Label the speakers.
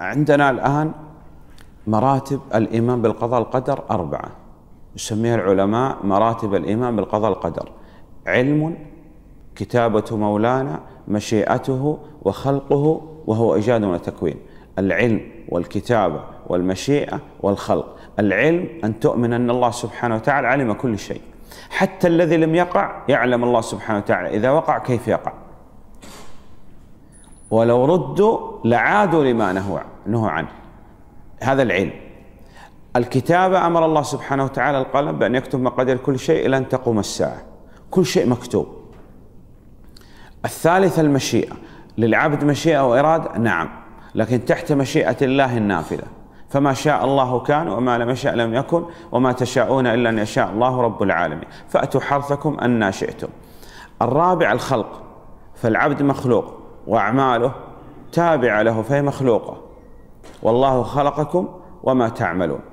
Speaker 1: عندنا الآن مراتب الإيمان بالقضاء القدر أربعة يسميها العلماء مراتب الإيمان بالقضاء القدر علم كتابة مولانا مشيئته وخلقه وهو إيجاد وتكوين العلم والكتابة والمشيئة والخلق العلم أن تؤمن أن الله سبحانه وتعالى علم كل شيء حتى الذي لم يقع يعلم الله سبحانه وتعالى إذا وقع كيف يقع ولو ردوا لعادوا لما نهوا نهوا عنه هذا العلم الكتابة أمر الله سبحانه وتعالى القلم بأن يكتب مقادير كل شيء إلى أن تقوم الساعة كل شيء مكتوب الثالثة المشيئة للعبد مشيئة وإرادة نعم لكن تحت مشيئة الله النافذة فما شاء الله كان وما لم يشاء لم يكن وما تشاءون إلا أن يشاء الله رب العالمين فأتوا حرثكم أن شئتم الرابع الخلق فالعبد مخلوق وأعماله تابعة له فهي مخلوقة والله خلقكم وما تعملون